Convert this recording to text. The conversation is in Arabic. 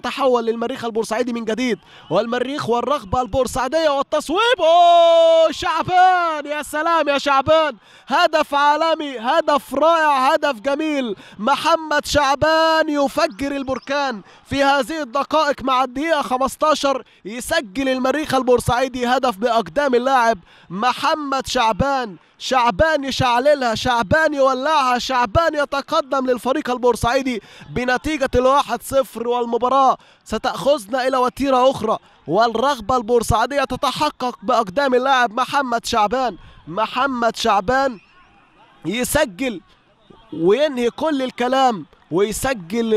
تتحول للمريخ البورسعيدي من جديد والمريخ والرغبة البورسعيدية والتصويب شعبان يا سلام يا شعبان هدف عالمي هدف رائع هدف جميل محمد شعبان يفجر البركان في هذه الدقائق مع الدقيقة 15 يسجل المريخ البورسعيدي هدف بأقدام اللاعب محمد شعبان شعبان يشعللها شعبان يولعها شعبان يتقدم للفريق البورسعيدي بنتيجة الواحد صفر والمباراة ستأخذنا إلى وتيرة أخرى والرغبة البورسعيدية تتحقق بأقدام اللاعب محمد شعبان محمد شعبان يسجل وينهي كل الكلام ويسجل